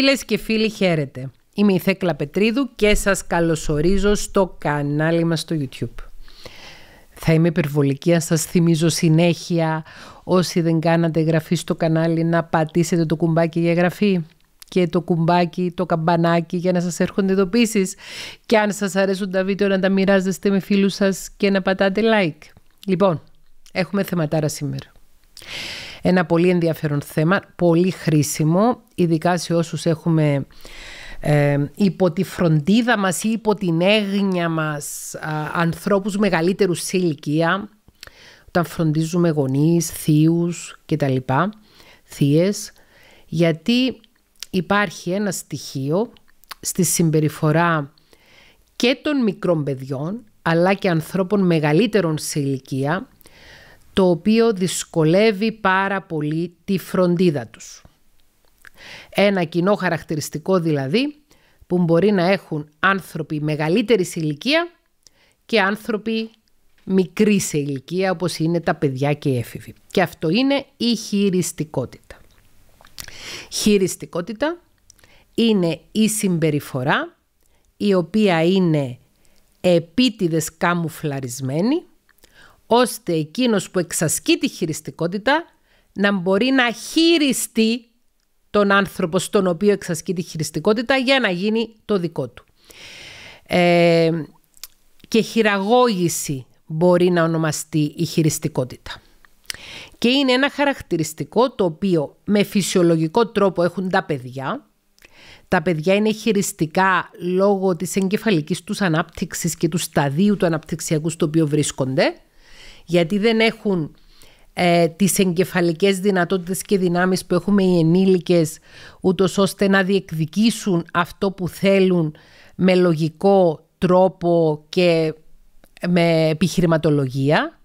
Φίλες και φίλοι χαίρετε. Είμαι η Θέκλα Πετρίδου και σας καλωσορίζω στο κανάλι μας στο YouTube. Θα είμαι υπερβολική αν σας θυμίζω συνέχεια όσοι δεν κάνατε εγγραφή στο κανάλι να πατήσετε το κουμπάκι για εγγραφή και το κουμπάκι, το καμπανάκι για να σας έρχονται ειδοποίησεις. και αν σας αρέσουν τα βίντεο να τα μοιράζεστε με φίλους σας και να πατάτε like. Λοιπόν, έχουμε θεματάρα σήμερα ένα πολύ ενδιαφέρον θέμα, πολύ χρήσιμο, ειδικά σε όσους έχουμε ε, υπό τη φροντίδα μας ή υπό την έγνοια μας α, ανθρώπους μεγαλύτερους σε ηλικία, όταν φροντίζουμε γονείς, θείους κτλ, θείες, γιατί υπάρχει ένα στοιχείο στη συμπεριφορά και των μικρών παιδιών αλλά και ανθρώπων μεγαλύτερων σε ηλικία το οποίο δυσκολεύει πάρα πολύ τη φροντίδα τους. Ένα κοινό χαρακτηριστικό δηλαδή που μπορεί να έχουν άνθρωποι μεγαλύτερη ηλικία και άνθρωποι μικρή σε ηλικία όπως είναι τα παιδιά και οι έφηβοι. Και αυτό είναι η χειριστικότητα. Χειριστικότητα είναι η συμπεριφορά η οποία είναι επίτηδες καμουφλαρισμένη ώστε εκείνος που εξασκεί τη χειριστικότητα να μπορεί να χειριστεί τον άνθρωπο στον οποίο εξασκεί τη χειριστικότητα για να γίνει το δικό του. Ε, και χειραγώγηση μπορεί να ονομαστεί η χειριστικότητα. Και είναι ένα χαρακτηριστικό το οποίο με φυσιολογικό τρόπο έχουν τα παιδιά. Τα παιδιά είναι χειριστικά λόγω της εγκεφαλικής τους ανάπτυξης και του σταδίου του αναπτυξιακού στο οποίο βρίσκονται γιατί δεν έχουν ε, τις εγκεφαλικές δυνατότητες και δυνάμεις που έχουμε οι ενήλικες ούτως ώστε να διεκδικήσουν αυτό που θέλουν με λογικό τρόπο και με επιχειρηματολογία.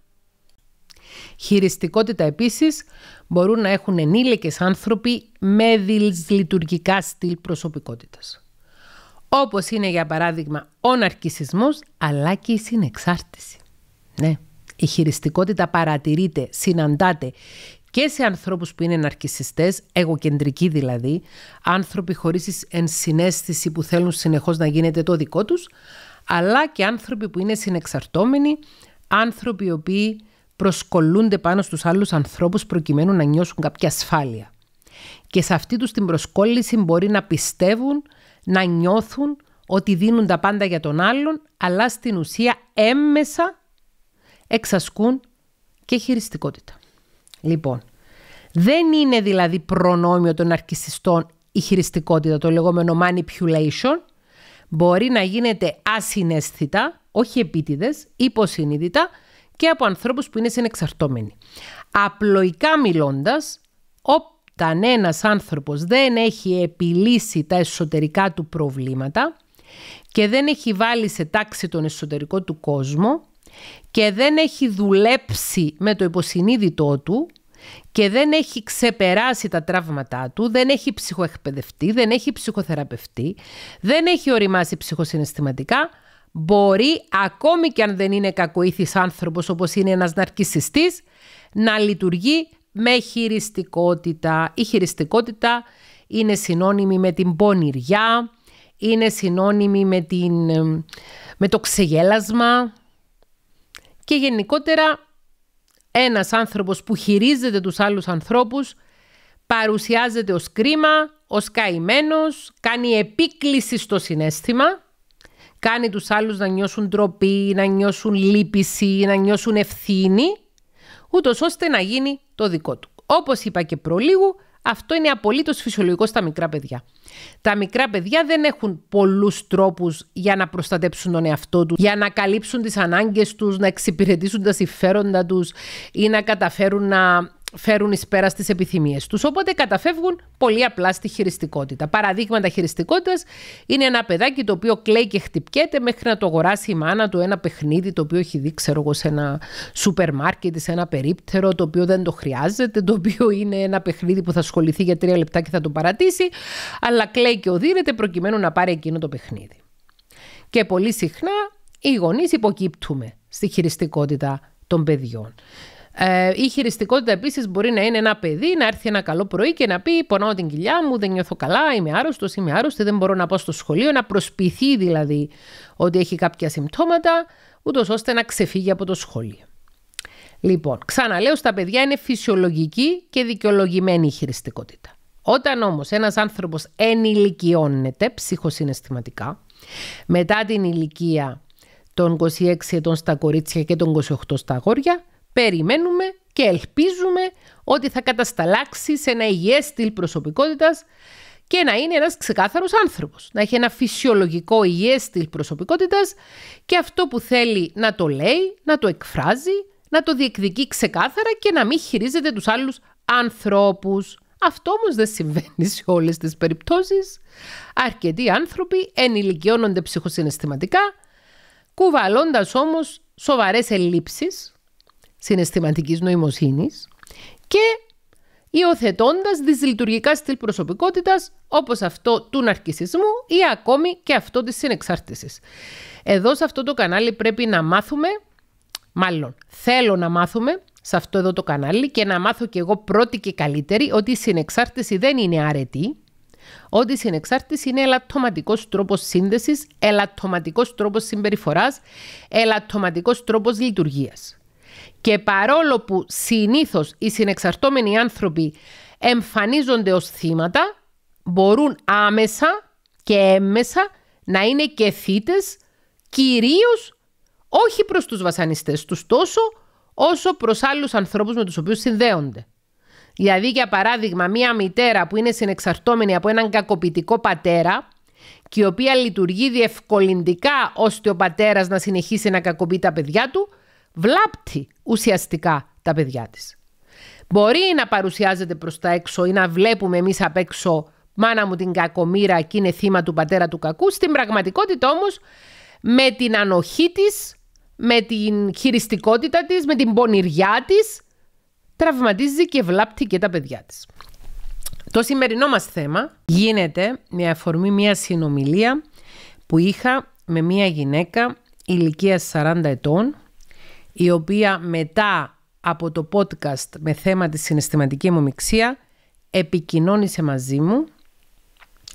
Χειριστικότητα επίσης μπορούν να έχουν ενήλικες άνθρωποι με δυσλειτουργικά στυλ προσωπικότητας. Όπως είναι για παράδειγμα ο ναρκισισμός αλλά και η συνεξάρτηση. Ναι η χειριστικότητα παρατηρείται, συναντάται και σε ανθρώπους που είναι ναρκισιστές, εγωκεντρικοί δηλαδή, άνθρωποι χωρίς ενσυναίσθηση που θέλουν συνεχώς να γίνεται το δικό τους, αλλά και άνθρωποι που είναι συνεξαρτώμενοι, άνθρωποι οι οποίοι προσκολούνται πάνω στους άλλους ανθρώπους προκειμένου να νιώσουν κάποια ασφάλεια. Και σε αυτή τους την προσκόλληση μπορεί να πιστεύουν, να νιώθουν ότι δίνουν τα πάντα για τον άλλον, αλλά στην ουσία έμμεσα εξασκούν και χειριστικότητα. Λοιπόν, δεν είναι δηλαδή προνόμιο των αρκισιστών η χειριστικότητα, το λεγόμενο manipulation, μπορεί να γίνεται ασυναίσθητα, όχι επίτηδες, υποσυνείδητα και από ανθρώπους που είναι συνεξαρτώμενοι. Απλοϊκά μιλώντας, όταν ένας άνθρωπος δεν έχει επιλύσει τα εσωτερικά του προβλήματα και δεν έχει βάλει σε τάξη τον εσωτερικό του κόσμο, και δεν έχει δουλέψει με το υποσυνείδητό του και δεν έχει ξεπεράσει τα τραύματά του, δεν έχει ψυχοεκπαιδευτεί, δεν έχει ψυχοθεραπευτεί, δεν έχει οριμάσει ψυχοσυναισθηματικά, μπορεί ακόμη και αν δεν είναι κακοήθης άνθρωπος όπως είναι ένας ναρκισιστής, να λειτουργεί με χειριστικότητα. Η χειριστικότητα είναι συνώνυμη με την πονηριά, είναι συνώνυμη με ε, το ξεγέλασμα, και γενικότερα ένας άνθρωπος που χειρίζεται τους άλλους ανθρώπους παρουσιάζεται ως κρίμα, ως καημένος, κάνει επίκληση στο συνέστημα, κάνει τους άλλους να νιώσουν τροπή, να νιώσουν λύπηση, να νιώσουν ευθύνη, ούτως ώστε να γίνει το δικό του. Όπως είπα και προλίγου, αυτό είναι απολύτως φυσιολογικό στα μικρά παιδιά. Τα μικρά παιδιά δεν έχουν πολλούς τρόπους για να προστατέψουν τον εαυτό τους, για να καλύψουν τις ανάγκες τους, να εξυπηρετήσουν τα συμφέροντα τους ή να καταφέρουν να φέρουν εις πέρα στις επιθυμίες τους. Οπότε καταφεύγουν πολύ απλά στη χειριστικότητα. Παραδείγματα χειριστικότητας είναι ένα παιδάκι το οποίο κλαίει και χτυπιέται μέχρι να το αγοράσει η μάνα του ένα παιχνίδι το οποίο έχει δει ξέρω εγώ σε ένα σούπερ μάρκετ, σε ένα περίπτερο το οποίο δεν το χρειάζεται, το οποίο είναι ένα παιχνίδι που θα ασχοληθεί για τρία λεπτά και θα το παρατήσει, αλλά κλαίει και οδύρεται προκειμένου να πάρει εκείνο το παιχνίδι. Και πολύ συχνά οι γονείς υποκύπτουμε στη χειριστικότητα των παιδιών. Ε, η χειριστικότητα επίσης μπορεί να είναι ένα παιδί, να έρθει ένα καλό πρωί και να πει: Πονάω την κοιλιά μου, δεν νιώθω καλά, είμαι άρρωστος, είμαι άρρωστη, δεν μπορώ να πάω στο σχολείο. Να προσποιηθεί δηλαδή ότι έχει κάποια συμπτώματα, ούτως ώστε να ξεφύγει από το σχολείο. Λοιπόν, ξαναλέω στα παιδιά είναι φυσιολογική και δικαιολογημένη η χειριστικότητα. Όταν όμως ένας άνθρωπος ενηλικιώνεται ψυχοσυναισθηματικά, μετά την ηλικία των 26 ετών στα κορίτσια και των 28 στα αγόρια, Περιμένουμε και ελπίζουμε ότι θα κατασταλάξει σε ένα υγιές στυλ προσωπικότητας και να είναι ένας ξεκάθαρος άνθρωπος. Να έχει ένα φυσιολογικό υγιές στυλ προσωπικότητας και αυτό που θέλει να το λέει, να το εκφράζει, να το διεκδικεί ξεκάθαρα και να μην χειρίζεται τους άλλους ανθρώπους. Αυτό όμως δεν συμβαίνει σε όλες τις περιπτώσεις. Αρκετοί άνθρωποι ενηλικιώνονται ψυχοσυναισθηματικά, κουβαλώντας όμως σοβαρές ελλείψεις συναισθηματικής νοημοσύνης και υιοθετώντας δυσλειτουργικά στυλ προσωπικότητας όπως αυτό του ναρκισισμού ή ακόμη και αυτό της συνεξάρτησης. Εδώ σε αυτό το κανάλι πρέπει να μάθουμε, μάλλον θέλω να μάθουμε σε αυτό εδώ το κανάλι και να μάθω και εγώ πρώτη και καλύτερη ότι η συνεξάρτηση δεν είναι αρετή, ότι η συνεξάρτηση είναι ελαττωματικός τρόπος σύνδεσης, ελαττωματικός τρόπος συμπεριφοράς, ελαττωματικός τρόπος λειτουργίας. Και παρόλο που συνήθως οι συνεξαρτώμενοι άνθρωποι εμφανίζονται ως θύματα, μπορούν άμεσα και έμμεσα να είναι και θύτες, κυρίως όχι προς τους βασανιστές τους τόσο, όσο προς άλλους ανθρώπους με τους οποίους συνδέονται. Δηλαδή, για παράδειγμα, μία μητέρα που είναι συνεξαρτώμενη από έναν κακοποιητικό πατέρα και η οποία λειτουργεί διευκολυντικά ώστε ο πατέρας να συνεχίσει να κακοποιεί τα παιδιά του, βλάπτει ουσιαστικά τα παιδιά της. Μπορεί να παρουσιάζεται προς τα έξω ή να βλέπουμε εμείς απ' έξω μάνα μου την κακομήρα και είναι θύμα του πατέρα του κακού. Στην πραγματικότητα όμως με την ανοχή της, με την χειριστικότητα της, με την πονηριά της τραυματίζει και βλάπτει και τα παιδιά της. Το σημερινό μας θέμα γίνεται με αφορμή μια συνομιλία που είχα με μια γυναίκα ηλικίας 40 ετών η οποία μετά από το podcast με θέμα τη συναισθηματική μυξία, επικοινώνησε μαζί μου.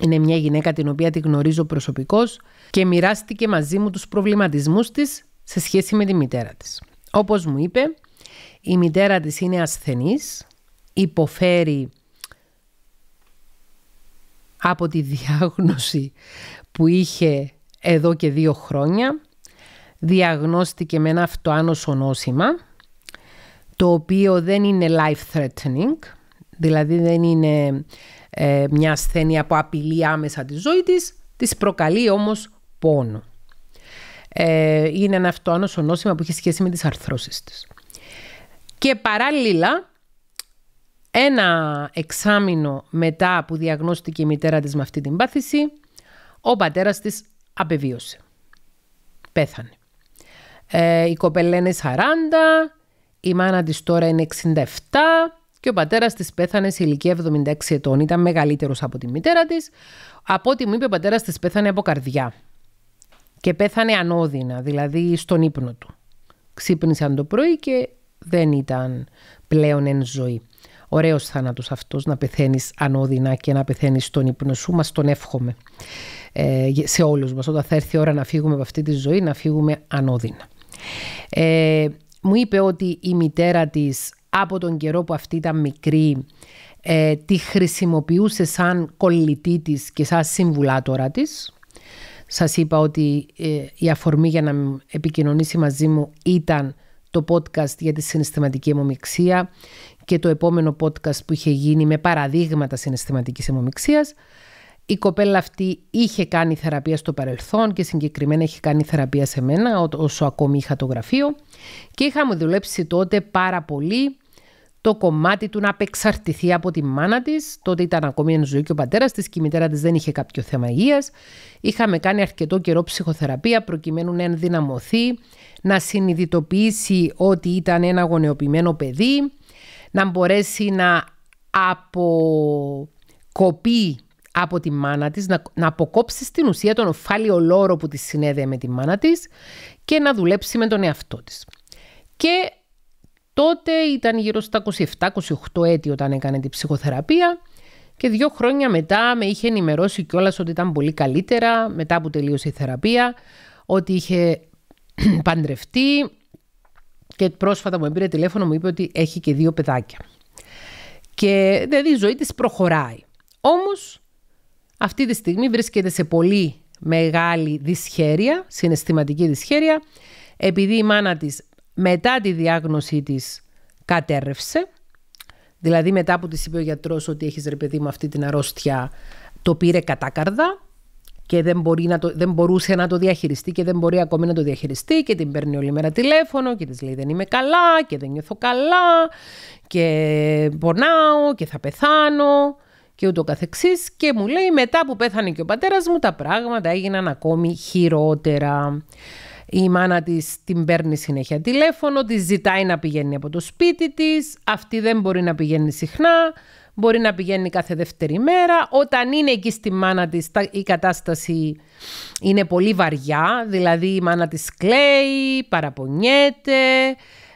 Είναι μια γυναίκα την οποία τη γνωρίζω προσωπικώς και μοιράστηκε μαζί μου τους προβληματισμούς της σε σχέση με τη μητέρα της. Όπως μου είπε, η μητέρα της είναι ασθενής, υποφέρει από τη διάγνωση που είχε εδώ και δύο χρόνια διαγνώστηκε με ένα αυτοάνωσο νόσημα, το οποίο δεν είναι life-threatening, δηλαδή δεν είναι ε, μια ασθένεια που απειλεί άμεσα τη ζωή της, της προκαλεί όμως πόνο. Ε, είναι ένα αυτοάνωσο νόσημα που έχει σχέση με τις αρθρώσεις της. Και παράλληλα, ένα εξάμηνο μετά που διαγνώστηκε η μητέρα της με αυτή την πάθηση, ο πατέρας της απεβίωσε. Πέθανε. Ε, η κοπέλα είναι 40, η μάνα της τώρα είναι 67 και ο πατέρας της πέθανε σε ηλικία 76 ετών. Ήταν μεγαλύτερος από τη μητέρα της. Από ό,τι μου είπε ο πατέρας της πέθανε από καρδιά. Και πέθανε ανώδυνα, δηλαδή στον ύπνο του. Ξύπνησαν το πρωί και δεν ήταν πλέον εν ζωή. Ωραίος θάνατος αυτός να πεθαίνεις ανώδυνα και να πεθαίνεις στον ύπνο σου. Μας τον εύχομαι ε, σε όλους μας. Όταν θα έρθει η ώρα να φύγουμε από αυτή τη ζωή, να φύγουμε ανώδυνα. Ε, μου είπε ότι η μητέρα της από τον καιρό που αυτή ήταν μικρή ε, τη χρησιμοποιούσε σαν κολλητή της και σαν συμβουλάτορα της. Σας είπα ότι ε, η αφορμή για να επικοινωνήσει μαζί μου ήταν το podcast για τη συναισθηματική αιμομιξία και το επόμενο podcast που είχε γίνει με παραδείγματα συναισθηματικής αιμομιξίας η κοπέλα αυτή είχε κάνει θεραπεία στο παρελθόν και συγκεκριμένα είχε κάνει θεραπεία σε μένα όσο ακόμη είχα το γραφείο και είχαμε δουλέψει τότε πάρα πολύ το κομμάτι του να απεξαρτηθεί από τη μάνα της. Τότε ήταν ακόμη εν ζωή και ο πατέρας της και η μητέρα της δεν είχε κάποιο θέμα υγείας. Είχαμε κάνει αρκετό καιρό ψυχοθεραπεία προκειμένου να ενδυναμωθεί, να συνειδητοποιήσει ότι ήταν ένα γονεοποιημένο παιδί, να μπορέσει να αποκοπεί από τη μάνα της, να, να αποκόψει στην ουσία τον οφάλιο λόρο που τη συνέδεε με τη μάνα της και να δουλέψει με τον εαυτό της. Και τότε ήταν γύρω στα 27-28 έτη όταν έκανε την ψυχοθεραπεία και δύο χρόνια μετά με είχε ενημερώσει κιόλας ότι ήταν πολύ καλύτερα μετά που τελείωσε η θεραπεία, ότι είχε παντρευτεί και πρόσφατα μου πήρε τηλέφωνο μου είπε ότι έχει και δύο παιδάκια. Και δηλαδή η ζωή της προχωράει. Όμως αυτή τη στιγμή βρίσκεται σε πολύ μεγάλη δυσχέρεια, συναισθηματική δυσχέρεια, επειδή η μάνα της μετά τη διάγνωσή της κατέρευσε, δηλαδή μετά που της είπε ο γιατρός ότι έχεις ρε παιδί μου αυτή την αρρώστια, το πήρε κατάκαρδα και δεν, μπορεί να δεν μπορούσε να το διαχειριστεί και δεν μπορεί ακόμη να το διαχειριστεί και την παίρνει όλη μέρα τηλέφωνο και της λέει δεν είμαι καλά και δεν νιώθω καλά και πονάω και θα πεθάνω και ούτω καθεξής και μου λέει μετά που πέθανε και ο πατέρας μου τα πράγματα έγιναν ακόμη χειρότερα. Η μάνα της την παίρνει συνέχεια τηλέφωνο, της ζητάει να πηγαίνει από το σπίτι της. Αυτή δεν μπορεί να πηγαίνει συχνά. Μπορεί να πηγαίνει κάθε δεύτερη μέρα. Όταν είναι εκεί στη μάνα της η κατάσταση είναι πολύ βαριά. Δηλαδή, η μάνα της κλαίει, παραπονιέται,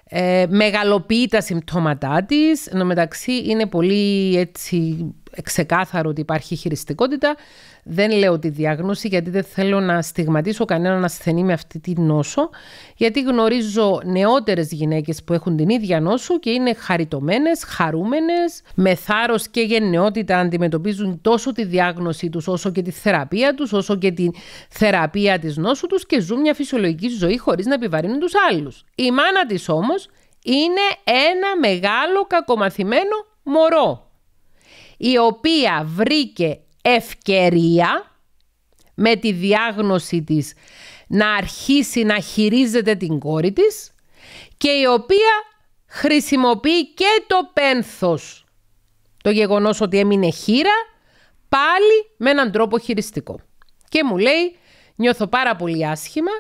ε, μεγαλοποιεί τα συμπτώματά της. Εν μεταξύ, είναι πολύ έτσι ξεκάθαρο ότι υπάρχει χειριστικότητα. Δεν λέω τη διάγνωση γιατί δεν θέλω να στιγματίσω κανέναν ασθενή με αυτή τη νόσο. Γιατί γνωρίζω νεότερες γυναίκες που έχουν την ίδια νόσο και είναι χαριτωμένες, χαρούμενες, με θάρρος και γενναιότητα αντιμετωπίζουν τόσο τη διάγνωση τους όσο και τη θεραπεία τους, όσο και τη θεραπεία της νόσου τους και ζουν μια φυσιολογική ζωή χωρίς να επιβαρύνουν τους άλλους. Η μάνα της όμως είναι ένα μεγάλο κακομαθημένο μωρό η οποία βρήκε ευκαιρία με τη διάγνωση της να αρχίσει να χειρίζεται την κόρη της και η οποία χρησιμοποιεί και το πένθος. Το γεγονός ότι έμεινε χείρα πάλι με έναν τρόπο χειριστικό. Και μου λέει νιώθω πάρα πολύ άσχημα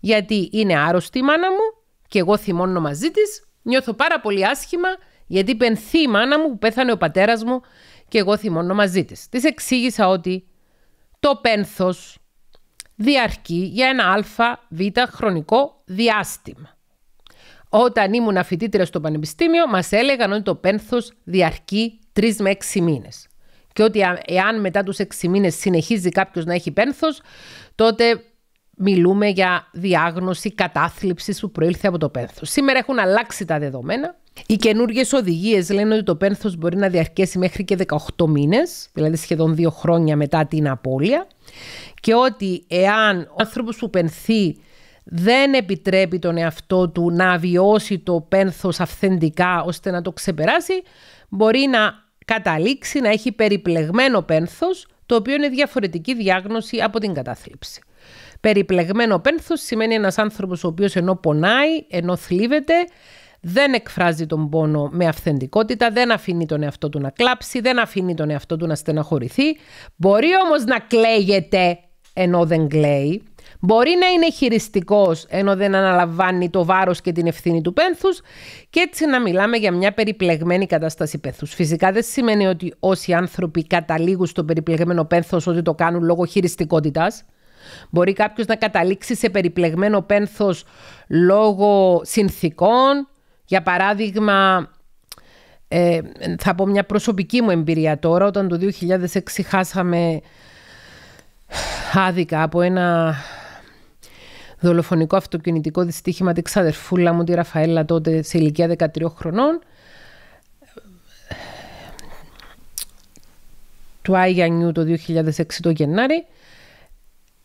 γιατί είναι άρρωστη η μάνα μου και εγώ θυμώνω μαζί της. Νιώθω πάρα πολύ άσχημα γιατί πενθεί η μάνα μου που πέθανε ο πατέρας μου και εγώ θυμώνω μαζί της. Της εξήγησα ότι το πένθος διαρκεί για ένα ΑΒ χρονικό διάστημα. Όταν ήμουν φοιτήτρια στο πανεπιστήμιο, μας έλεγαν ότι το πένθος διαρκεί τρεις με έξι μήνες. Και ότι εάν μετά τους έξι μήνες συνεχίζει κάποιος να έχει πένθος, τότε μιλούμε για διάγνωση κατάθλιψης που προήλθε από το πένθος. Σήμερα έχουν αλλάξει τα δεδομένα οι καινούργιες οδηγίες λένε ότι το πένθος μπορεί να διαρκέσει μέχρι και 18 μήνες, δηλαδή σχεδόν δύο χρόνια μετά την απώλεια, και ότι εάν ο άνθρωπος που πενθεί δεν επιτρέπει τον εαυτό του να βιώσει το πένθος αυθεντικά ώστε να το ξεπεράσει, μπορεί να καταλήξει να έχει περιπλεγμένο πένθος, το οποίο είναι διαφορετική διάγνωση από την κατάθλιψη. Περιπλεγμένο πένθος σημαίνει ένας άνθρωπος ο οποίος ενώ πονάει, ενώ θλίβεται, δεν εκφράζει τον πόνο με αυθεντικότητα, δεν αφήνει τον εαυτό του να κλάψει, δεν αφήνει τον εαυτό του να στεναχωρηθεί. Μπορεί όμως να κλαίγεται ενώ δεν κλαίει. Μπορεί να είναι χειριστικός ενώ δεν αναλαμβάνει το βάρος και την ευθύνη του πένθους και έτσι να μιλάμε για μια περιπλεγμένη κατάσταση πένθους. Φυσικά δεν σημαίνει ότι όσοι άνθρωποι καταλήγουν στο περιπλεγμένο πένθος ότι το κάνουν λόγω χειριστικότητας. Μπορεί κάποιος να καταλήξει σε περιπλεγμένο πένθος λόγω συνθήκων, για παράδειγμα, ε, θα πω μια προσωπική μου εμπειρία τώρα, όταν το 2006 χάσαμε άδικα από ένα δολοφονικό αυτοκινητικό δυστύχημα της ξαδερφούλα μου, τη Ραφαέλα τότε σε ηλικία 13 χρονών. Του Άγια Νιού το 2006 το Γενάρη.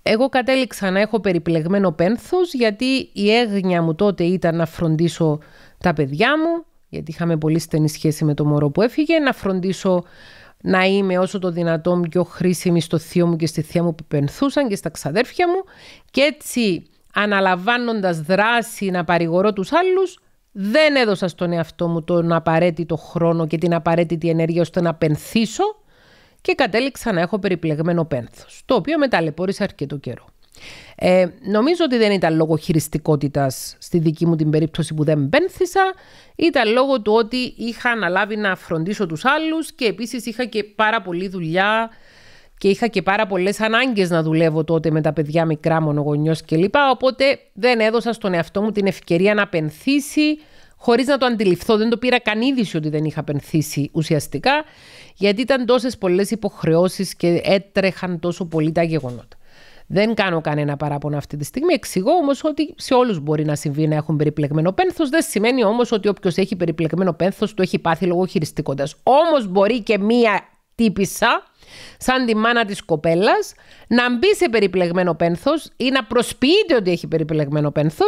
Εγώ κατέληξα να έχω περιπλεγμένο πένθος γιατί η έγνοια μου τότε ήταν να φροντίσω τα παιδιά μου, γιατί είχαμε πολύ στενή σχέση με το μωρό που έφυγε, να φροντίσω να είμαι όσο το δυνατόν πιο χρήσιμη στο θείο μου και στη θεία μου που πενθούσαν και στα ξαδέρφια μου και έτσι αναλαμβάνοντας δράση να παρηγορώ τους άλλους δεν έδωσα στον εαυτό μου τον απαραίτητο χρόνο και την απαραίτητη ενέργεια ώστε να πενθήσω και κατέληξα να έχω περιπλεγμένο πένθος, το οποίο με ταλαιπώρησε αρκετό καιρό. Ε, νομίζω ότι δεν ήταν λόγω χειριστικότητας στη δική μου την περίπτωση που δεν μπένθησα. Ήταν λόγω του ότι είχα αναλάβει να φροντίσω τους άλλους και επίσης είχα και πάρα πολλή δουλειά και είχα και πάρα πολλές ανάγκες να δουλεύω τότε με τα παιδιά μικρά, μονογονιός κλπ. Οπότε δεν έδωσα στον εαυτό μου την ευκαιρία να πενθήσει χωρίς να το αντιληφθώ. Δεν το πήρα καν είδηση ότι δεν είχα πενθήσει ουσιαστικά, γιατί ήταν τόσες πολλές υποχρεώσεις και έτρεχαν τόσο πολύ τα γεγονότα. Δεν κάνω κανένα παράπονο αυτή τη στιγμή. Εξηγώ όμως ότι σε όλους μπορεί να συμβεί να έχουν περιπλεγμένο πένθος. Δεν σημαίνει όμως ότι όποιος έχει περιπλεγμένο πένθος το έχει πάθει λόγω χειριστικότητα. Όμως μπορεί και μία τύπησα, σαν τη μάνα της κοπέλας, να μπει σε περιπλεγμένο πένθος ή να προσποιείται ότι έχει περιπλεγμένο πένθος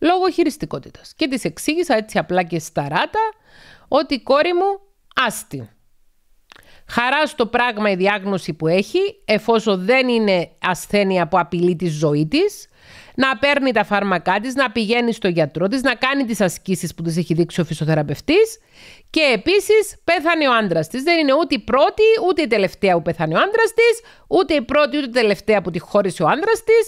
λόγω χειριστικότητα. Και τη εξήγησα έτσι απλά και σταράτα ότι η κόρη μου άστη. Χαρά στο πράγμα η διάγνωση που έχει, εφόσον δεν είναι ασθένεια που απειλεί της ζωή της. να παίρνει τα φάρμακά της, να πηγαίνει στο γιατρό της, να κάνει τις ασκήσεις που της έχει δείξει ο φυσιοθεραπευτής. και επίσης πέθανε ο άντρας της. Δεν είναι ούτε η πρώτη, ούτε η τελευταία που πέθανε ο άντρας της, ούτε η πρώτη, ούτε η τελευταία που τη χώρισε ο άντρας της,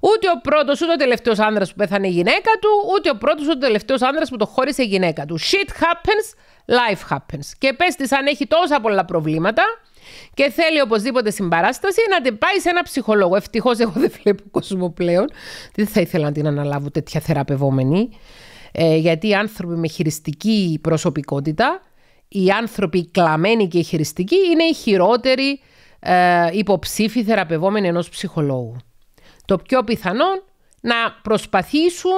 ούτε ο πρώτος ούτε ο τελευταίος άντρα που πέθανε η γυναίκα του, ούτε ο πρώτος ούτε ο τελευταίος άντρα που το χώρισε η γυναίκα του. Shit happens, life happens. Και πες της αν έχει τόσα πολλά προβλήματα και θέλει οπωσδήποτε συμπαράσταση να την πάει σε ένα ψυχολόγο. Ευτυχώς εγώ δεν βλέπω κόσμο πλέον. Δεν θα ήθελα να την αναλάβω τέτοια θεραπευόμενη. Ε, γιατί οι άνθρωποι με χειριστική προσωπικότητα, οι άνθρωποι κλαμμένοι και χειριστικοί, είναι οι χειρότεροι ε, υποψήφοι θεραπευόμενοι ενός ψυχολόγου. Το πιο πιθανό να προσπαθήσουν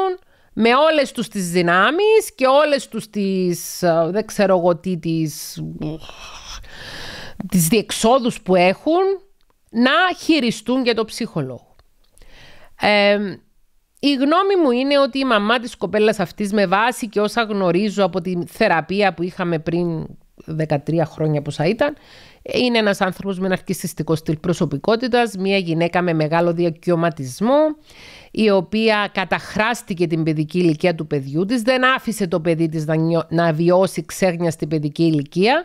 με όλες τους τις δυνάμεις και όλες τους τις, ε, δεν ξέρω εγώ τι, τις, τις διεξόδους που έχουν να χειριστούν για το ψυχολόγο. η γνώμη μου είναι ότι η μαμά της κοπέλας αυτής με βάση και όσα γνωρίζω από τη θεραπεία που είχαμε πριν 13 χρόνια θα ήταν. Είναι ένας άνθρωπος με ένα ναρκιστικό στυλ προσωπικότητας, μια γυναίκα με μεγάλο διακοιωματισμό, η οποία καταχράστηκε την παιδική ηλικία του παιδιού της, δεν άφησε το παιδί της να, βιώσει ξέρνια στην παιδική ηλικία,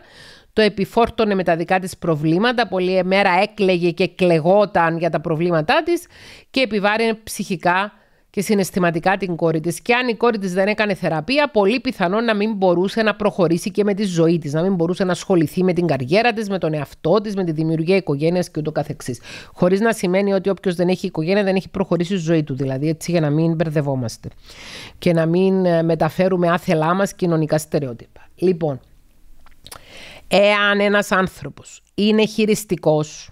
το επιφόρτωνε με τα δικά της προβλήματα, πολλή μέρα έκλεγε και κλεγόταν για τα προβλήματά της και επιβάρυνε ψυχικά και συναισθηματικά την κόρη της. Και αν η κόρη της δεν έκανε θεραπεία, πολύ πιθανό να μην μπορούσε να προχωρήσει και με τη ζωή της, να μην μπορούσε να ασχοληθεί με την καριέρα της, με τον εαυτό της, με τη δημιουργία οικογένειας και ούτω καθεξής. Χωρίς να σημαίνει ότι όποιος δεν έχει οικογένεια δεν έχει προχωρήσει στη ζωή του, δηλαδή έτσι για να μην μπερδευόμαστε και να μην ε, μεταφέρουμε άθελά μας κοινωνικά στερεότυπα. Λοιπόν, εάν ένας άνθρωπος είναι χειριστικός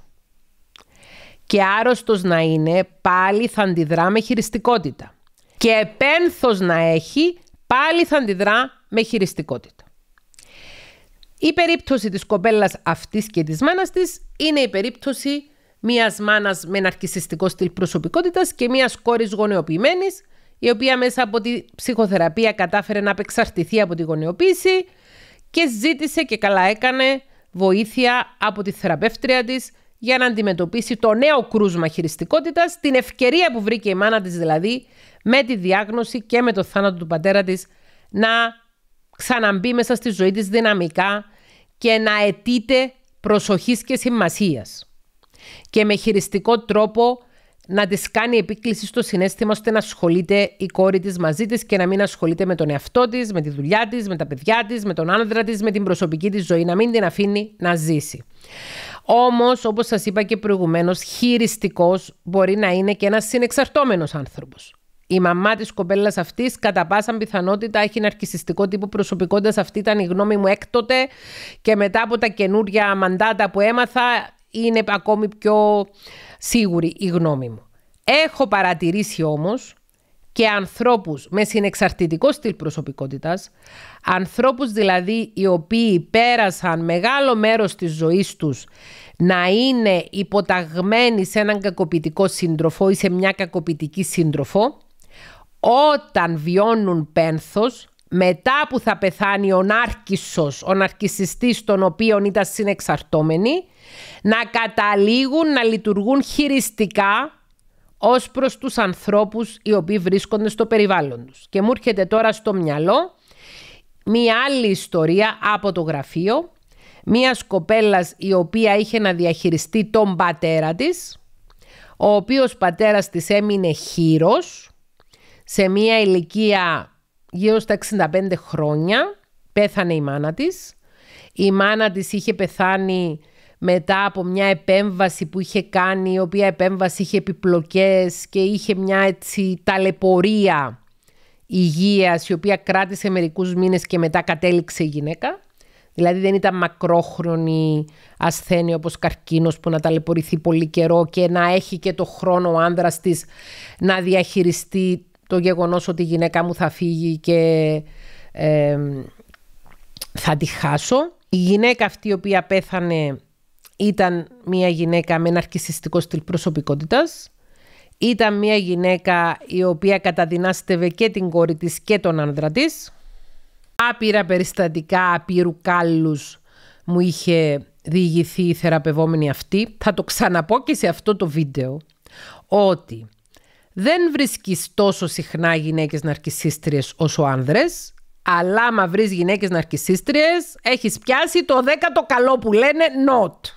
και άρρωστος να είναι, πάλι θα αντιδρά με χειριστικότητα. Και επένθος να έχει, πάλι θα αντιδρά με χειριστικότητα. Η περίπτωση της κοπέλας αυτής και της μάνας της είναι η περίπτωση μιας μάνας με ναρκισιστικό στυλ προσωπικότητας και μιας κόρης γονεοποιημένης, η οποία μέσα από τη ψυχοθεραπεία κατάφερε να απεξαρτηθεί από τη γονεοποίηση και ζήτησε και καλά έκανε βοήθεια από τη θεραπεύτρια της για να αντιμετωπίσει το νέο κρούσμα χειριστικότητας, την ευκαιρία που βρήκε η μάνα της δηλαδή με τη διάγνωση και με το θάνατο του πατέρα της να ξαναμπεί μέσα στη ζωή της δυναμικά και να αιτείται προσοχής και σημασίας. Και με χειριστικό τρόπο να της κάνει επίκληση στο συνέστημα ώστε να ασχολείται η κόρη της μαζί της και να μην ασχολείται με τον εαυτό της, με τη δουλειά της, με τα παιδιά της, με τον άνδρα της, με την προσωπική της ζωή, να μην την αφήνει να ζήσει. Όμως, όπως σας είπα και προηγουμένως, χειριστικός μπορεί να είναι και ένας συνεξαρτώμενος άνθρωπος. Η μαμά της κοπέλας αυτής, κατά πάσα πιθανότητα, έχει ναρκιστικό τύπο προσωπικότητα. Αυτή ήταν η γνώμη μου έκτοτε. Και μετά από τα καινούρια μαντάτα που έμαθα, είναι ακόμη πιο σίγουρη η γνώμη μου. Έχω παρατηρήσει όμως και ανθρώπους με συνεξαρτητικό στυλ προσωπικότητας, ανθρώπους δηλαδή οι οποίοι πέρασαν μεγάλο μέρος της ζωής τους να είναι υποταγμένοι σε έναν κακοποιητικό σύντροφο ή σε μια κακοποιητική σύντροφο, όταν βιώνουν πένθος, μετά που θα πεθάνει ο νάρκισσος, ο τον οποίον ήταν συνεξαρτώμενοι, να καταλήγουν να λειτουργούν χειριστικά ως προς τους ανθρώπους οι οποίοι βρίσκονται στο περιβάλλον τους. Και μου έρχεται τώρα στο μυαλό μία άλλη ιστορία από το γραφείο μία κοπέλας η οποία είχε να διαχειριστεί τον πατέρα της, ο οποίος πατέρας της έμεινε χείρος σε μία ηλικία γύρω στα 65 χρόνια, πέθανε η μάνα της. Η μάνα της είχε πεθάνει μετά από μια επέμβαση που είχε κάνει, η οποία επέμβαση είχε επιπλοκές και είχε μια έτσι ταλαιπωρία υγείας, η οποία κράτησε μερικούς μήνες και μετά κατέληξε η γυναίκα. Δηλαδή δεν ήταν μακρόχρονη ασθένεια όπως καρκίνος που να ταλαιπωρηθεί πολύ καιρό και να έχει και το χρόνο ο άνδρας της να διαχειριστεί το γεγονός ότι η γυναίκα μου θα φύγει και θα τη χάσω. Η γυναίκα αυτή η οποία πέθανε ήταν μια γυναίκα με ένα αρκισιστικό στυλ προσωπικότητας, ήταν μια γυναίκα η οποία καταδυνάστευε και την κόρη της και τον άνδρα της. Άπειρα περιστατικά, άπειρου κάλλους μου είχε διηγηθεί η θεραπευόμενη αυτή. Θα το ξαναπώ και σε αυτό το βίντεο ότι δεν βρίσκεις τόσο συχνά γυναίκες ναρκισίστριες όσο άνδρες, αλλά άμα βρεις γυναίκες ναρκισίστριες έχεις πιάσει το δέκατο καλό που λένε not.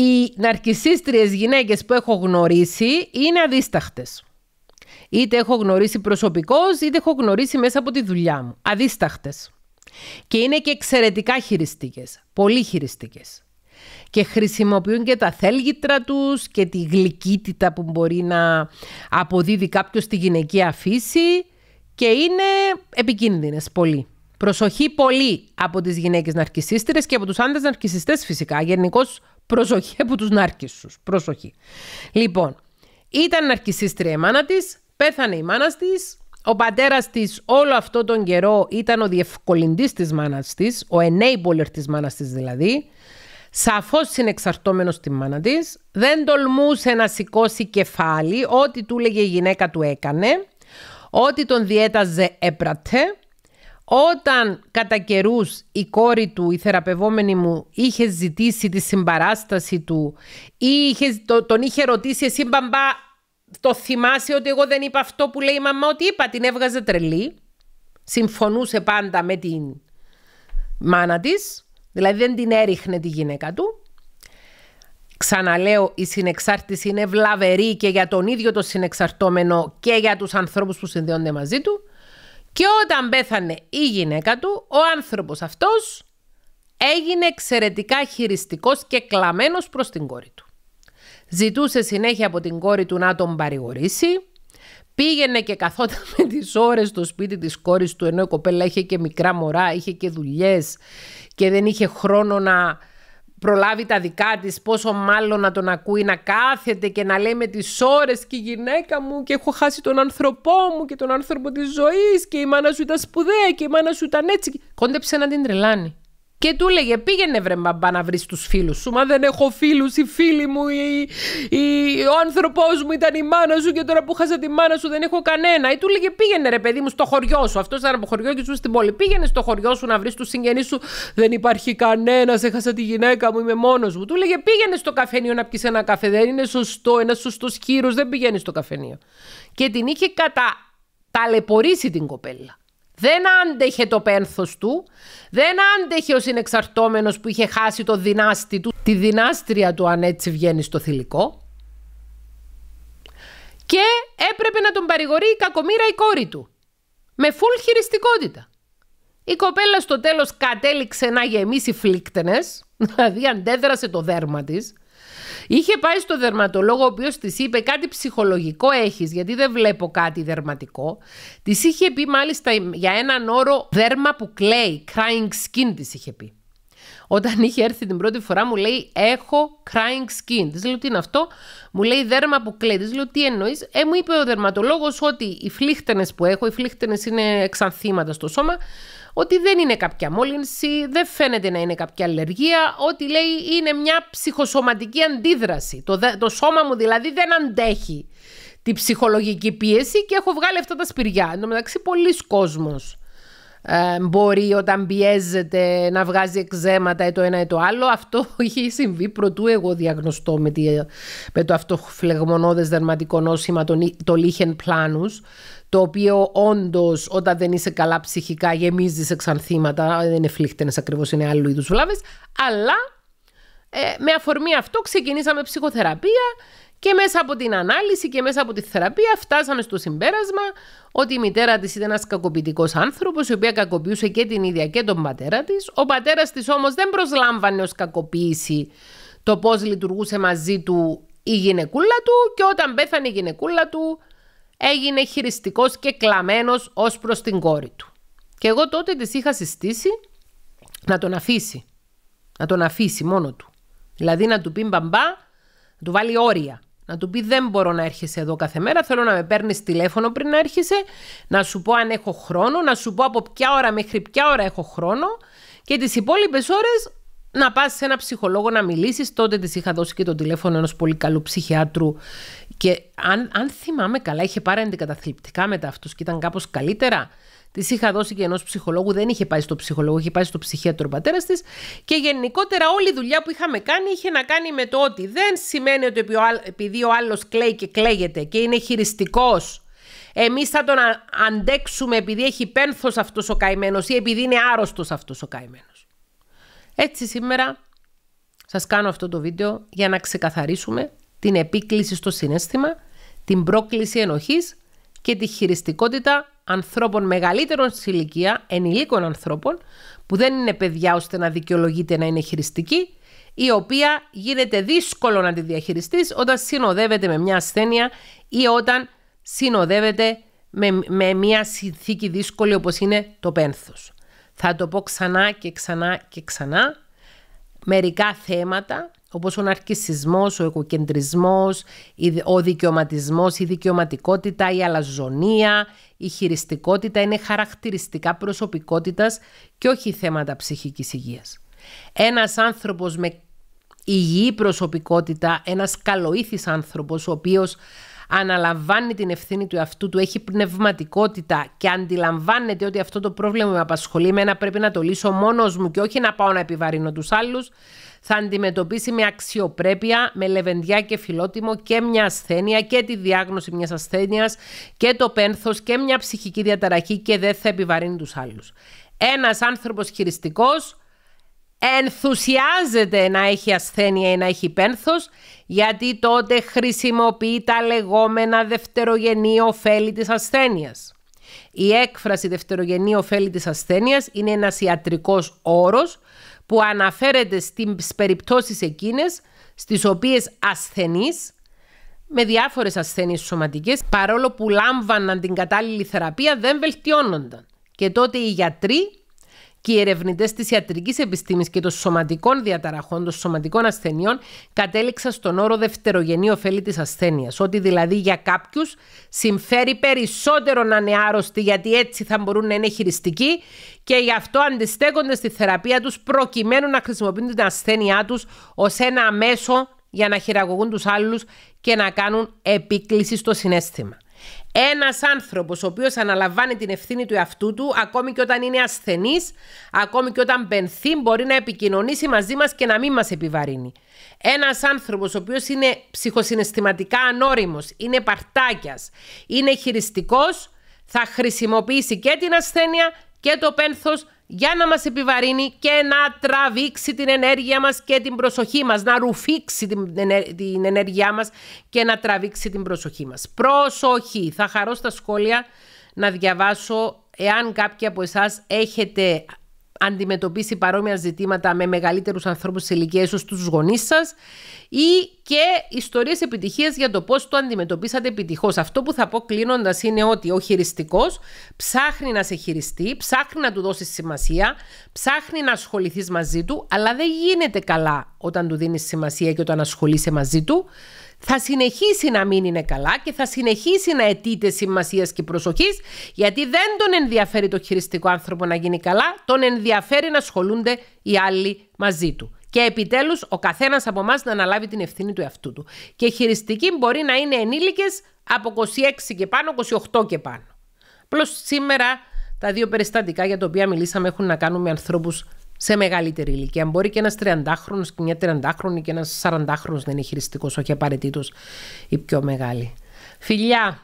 Οι ναρκισίστριες γυναίκες που έχω γνωρίσει είναι αδίσταχτες. Είτε έχω γνωρίσει προσωπικώς, είτε έχω γνωρίσει μέσα από τη δουλειά μου. Αδίσταχτες. Και είναι και εξαιρετικά χειριστικές, πολύ χειριστικές. Και χρησιμοποιούν και τα θέλγητρα τους και τη γλυκύτητα που μπορεί να αποδίδει κάποιος τη γυναική αφήση. και είναι επικίνδυνες πολύ. Προσοχή πολύ από τις γυναίκες ναρκισίστρες και από τους άντρες ναρκισιστές φυσικά. Γενικώς Προσοχή από τους νάρκισσους. Προσοχή. Λοιπόν, ήταν ναρκισσίστρια η μάνα της, πέθανε η μάνα της, ο πατέρας της όλο αυτό τον καιρό ήταν ο διευκολυντής της μάνας της, ο enabler της μάνας της δηλαδή, σαφώς συνεξαρτώμενος στη μάνα της, δεν τολμούσε να σηκώσει κεφάλι, ό,τι του λέγε η γυναίκα του έκανε, ό,τι τον διέταζε έπρατε, όταν κατά καιρούς η κόρη του, η θεραπευόμενη μου, είχε ζητήσει τη συμπαράσταση του ή τον είχε ρωτήσει εσύ μπαμπά, το θυμάσαι ότι εγώ δεν είπα αυτό που λέει η μαμά ότι είπα, την έβγαζε τρελή. Συμφωνούσε πάντα με την μάνα της, δηλαδή δεν την έριχνε τη γυναίκα του. Ξαναλέω, η συνεξάρτηση είναι βλαβερή και για τον ίδιο το συνεξαρτόμενο και για τους ανθρώπους που συνδέονται μαζί του. Και όταν πέθανε η γυναίκα του, ο άνθρωπος αυτός έγινε εξαιρετικά χειριστικός και κλαμμένος προς την κόρη του. Ζητούσε συνέχεια από την κόρη του να τον παρηγορήσει. Πήγαινε και καθόταν με τις ώρες στο σπίτι της κόρης του, ενώ η κοπέλα είχε και μικρά μωρά, είχε και δουλειές και δεν είχε χρόνο να προλάβει τα δικά της, πόσο μάλλον να τον ακούει να κάθεται και να λέει με τις ώρες και η γυναίκα μου και έχω χάσει τον άνθρωπό μου και τον άνθρωπο της ζωής και η μάνα σου ήταν σπουδαία και η μάνα σου ήταν έτσι. Κόντεψε να την τρελάνει. Και του λέγε πήγαινε βρε μπαμπά να βρεις τους φίλους σου Μα δεν έχω φίλους, οι φίλοι μου η, η, Ο άνθρωπος μου ήταν η μάνα σου Και τώρα που χάσα τη μάνα σου δεν έχω κανένα Ή του λέγε πήγαινε ρε παιδί μου στο χωριό σου Αυτός ήταν από χωριό και σου στην πόλη Πήγαινε στο χωριό σου να βρεις τους συγγενείς σου Δεν υπάρχει κανένας, έχασα τη γυναίκα μου Είμαι μόνος μου Του λέγε πήγαινε στο καφενείο να πεις ένα καφέ Δεν είναι σωστό, ένας σωστός χείρος δεν πηγαίνεις στο καφενείο Και την είχε κατα... την κοπέλα δεν άντεχε το πένθος του, δεν άντεχε ο συνεξαρτώμενος που είχε χάσει το δυνάστη του, τη δυνάστρια του αν έτσι βγαίνει στο θηλυκό. Και έπρεπε να τον παρηγορεί η κακομήρα η κόρη του, με φουλ χειριστικότητα. Η κοπέλα στο τέλος κατέληξε να γεμίσει φλίκτενες, δηλαδή αντέδρασε το δέρμα της, Είχε πάει στο δερματολόγο, ο οποίος της είπε κάτι ψυχολογικό έχεις, γιατί δεν βλέπω κάτι δερματικό. Της είχε πει μάλιστα για έναν όρο δέρμα που κλαίει, crying skin της είχε πει. Όταν είχε έρθει την πρώτη φορά μου λέει έχω crying skin. Της λέω τι είναι αυτό. Μου λέει δέρμα που κλαίει. Της λέω τι εννοείς. Ε, μου είπε ο δερματολόγος ότι οι φλίχτενες που έχω, οι φλίχτενες είναι εξανθήματα στο σώμα, ότι δεν είναι κάποια μόλυνση, δεν φαίνεται να είναι κάποια αλλεργία, ότι λέει είναι μια ψυχοσωματική αντίδραση. Το, το σώμα μου δηλαδή δεν αντέχει τη ψυχολογική πίεση και έχω βγάλει αυτά τα σπυριά. Εν τω μεταξύ πολλοί κόσμος ε, μπορεί όταν πιέζεται να βγάζει εξέματα ή το ένα ή το άλλο. Αυτό είχε συμβεί προτού εγώ διαγνωστώ με, με το αυτοφλεγμονώδες δερματικό νόσημα, τον, το λίχεν πλάνους το οποίο όντως όταν δεν είσαι καλά ψυχικά γεμίζεις εξανθήματα, δεν είναι φλίχτενες ακριβώς, είναι άλλου είδους βλάβες. Αλλά ε, με αφορμή αυτό ξεκινήσαμε ψυχοθεραπεία και μέσα από την ανάλυση και μέσα από τη θεραπεία φτάσαμε στο συμπέρασμα ότι η μητέρα της ήταν ένας κακοποιητικός άνθρωπος, η οποία κακοποιούσε και την ίδια και τον πατέρα της. Ο πατέρας της όμως δεν προσλάμβανε ως κακοποίηση το πώς λειτουργούσε μαζί του η γυναικούλα του και όταν πέθανε η γυναικούλα του έγινε χειριστικός και κλαμμένος ως προς την κόρη του. Και εγώ τότε της είχα συστήσει να τον αφήσει. Να τον αφήσει μόνο του. Δηλαδή να του πει μπαμπά, να του βάλει όρια. Να του πει δεν μπορώ να έρχεσαι εδώ κάθε μέρα, θέλω να με παίρνεις τηλέφωνο πριν να έρχεσαι, να σου πω αν έχω χρόνο, να σου πω από ποια ώρα μέχρι ποια ώρα έχω χρόνο και τις υπόλοιπες ώρες να πας σε ένα ψυχολόγο να μιλήσεις. Τότε της είχα δώσει και το τηλέφωνο ενός πολύ καλού ψυχιάτρου και αν, αν θυμάμαι καλά, είχε πάρει αντικαταθλιπτικά μετά αυτούς και ήταν κάπως καλύτερα. Της είχα δώσει και ενός ψυχολόγου, δεν είχε πάει στο ψυχολόγο, είχε πάει στο ψυχίατρο πατέρας της. Και γενικότερα όλη η δουλειά που είχαμε κάνει είχε να κάνει με το ότι δεν σημαίνει ότι επειδή ο άλλος κλαίει και κλαίγεται και είναι χειριστικός, εμείς θα τον αντέξουμε επειδή έχει πένθος αυτός ο καημένος ή επειδή είναι άρρωστος αυτός ο καημένος. Έτσι σήμερα σας κάνω αυτό το βίντεο για να ξεκαθαρίσουμε την επίκληση στο συνέστημα, την πρόκληση ενοχής και τη χειριστικότητα ανθρώπων μεγαλύτερων σε ηλικία, ενηλίκων ανθρώπων, που δεν είναι παιδιά ώστε να δικαιολογείται να είναι χειριστική, η οποία γίνεται δύσκολο να τη διαχειριστείς όταν συνοδεύεται με μια ασθένεια ή όταν συνοδεύεται με, με μια συνθήκη δύσκολη όπως είναι το πένθος. Θα το πω ξανά και ξανά και ξανά μερικά θέματα όπως ο ναρκισισμός, ο οικοκεντρισμός, ο δικαιωματισμός, η δικαιωματικότητα, η αλαζονία, η χειριστικότητα είναι χαρακτηριστικά προσωπικότητας και όχι θέματα ψυχικής υγείας. Ένας άνθρωπος με υγιή προσωπικότητα, ένας καλοήθης άνθρωπος ο οποίος αναλαμβάνει την ευθύνη του αυτού του, έχει πνευματικότητα και αντιλαμβάνεται ότι αυτό το πρόβλημα με απασχολεί, ένα πρέπει να το λύσω μόνος μου και όχι να πάω να επιβαρύνω τους άλλους, θα αντιμετωπίσει με αξιοπρέπεια, με λεβεντιά και φιλότιμο και μια ασθένεια και τη διάγνωση μιας ασθένειας και το πένθος και μια ψυχική διαταραχή και δεν θα επιβαρύνει τους άλλους. Ένας άνθρωπος χειριστικός ενθουσιάζεται να έχει ασθένεια ή να έχει πένθος γιατί τότε χρησιμοποιεί τα λεγόμενα δευτερογενή ωφέλη της ασθένειας. Η έκφραση δευτερογενή ωφέλη της ασθένειας είναι ένας ιατρικός όρος που αναφέρεται στις περιπτώσεις εκείνες στις οποίες ασθενείς με διάφορες ασθένειες σωματικές παρόλο που λάμβαναν την κατάλληλη θεραπεία δεν βελτιώνονταν. Και τότε οι γιατροί και οι ερευνητές της ιατρικής επιστήμης και των σωματικών διαταραχών, των σωματικών ασθενειών, κατέληξαν στον όρο δευτερογενή ωφέλη της ασθένειας. Ότι δηλαδή για κάποιους συμφέρει περισσότερο να είναι άρρωστοι, γιατί έτσι θα μπορούν να είναι χειριστικοί και γι' αυτό αντιστέκονται στη θεραπεία τους προκειμένου να χρησιμοποιούν την ασθένειά τους ως ένα μέσο για να χειραγωγούν τους άλλους και να κάνουν επίκληση στο συνέστημα. Ένας άνθρωπος ο οποίος αναλαμβάνει την ευθύνη του εαυτού του, ακόμη και όταν είναι ασθενής, ακόμη και όταν πενθεί, μπορεί να επικοινωνήσει μαζί μας και να μην μας επιβαρύνει. Ένας άνθρωπος ο οποίος είναι ψυχοσυναισθηματικά ανώριμος, είναι παρτάκιας, είναι χειριστικός, θα χρησιμοποιήσει και την ασθένεια και το πένθος για να μας επιβαρύνει και να τραβήξει την ενέργεια μας και την προσοχή μας, να ρουφήξει την ενέργειά μας και να τραβήξει την προσοχή μας. Προσοχή! Θα χαρώ στα σχόλια να διαβάσω εάν κάποιοι από εσάς έχετε αντιμετωπίσει παρόμοια ζητήματα με μεγαλύτερους ανθρώπους σε ηλικία, ίσως τους γονείς σας ή και ιστορίες επιτυχίας για το πώς το αντιμετωπίσατε επιτυχώς. Αυτό που θα πω κλείνοντας είναι ότι ο χειριστικός ψάχνει να σε χειριστεί, ψάχνει να του δώσεις σημασία, ψάχνει να ασχοληθείς μαζί του, αλλά δεν γίνεται καλά όταν του δίνεις σημασία και όταν ασχολείσαι μαζί του θα συνεχίσει να μην είναι καλά και θα συνεχίσει να αιτείται σημασίας και προσοχής, γιατί δεν τον ενδιαφέρει το χειριστικό άνθρωπο να γίνει καλά, τον ενδιαφέρει να ασχολούνται οι άλλοι μαζί του. Και επιτέλους ο καθένας από εμάς να αναλάβει την ευθύνη του εαυτού του. Και χειριστικοί μπορεί να είναι ενήλικες από 26 και πάνω, 28 και πάνω. Απλώς σήμερα τα δύο περιστατικά για τα οποία μιλήσαμε έχουν να κάνουν με ανθρώπους σε μεγαλύτερη ηλικία. Μπορεί και ένας 30χρονο και μια 30χρονη και ένας 40χρονο δεν είναι χειριστικός, όχι απαραίτητος η πιο μεγάλη. Φιλιά,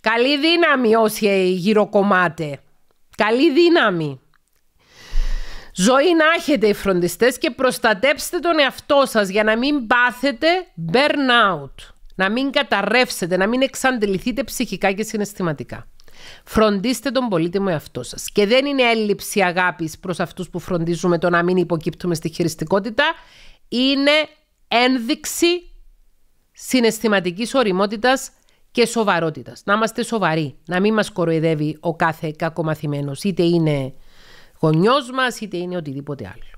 καλή δύναμη όσοι γυροκομμάτε. Καλή δύναμη. Ζωή να έχετε οι φροντιστές και προστατέψτε τον εαυτό σας για να μην πάθετε burnout. Να μην καταρρεύσετε, να μην εξαντληθείτε ψυχικά και συναισθηματικά. Φροντίστε τον πολύτιμο εαυτό σας. Και δεν είναι έλλειψη αγάπης προς αυτούς που φροντίζουμε το να μην υποκύπτουμε στη χειριστικότητα. Είναι ένδειξη συναισθηματικής οριμότητας και σοβαρότητας. Να είμαστε σοβαροί. Να μην μας κοροϊδεύει ο κάθε κακομαθημένος, είτε είναι γονιός μας, είτε είναι οτιδήποτε άλλο.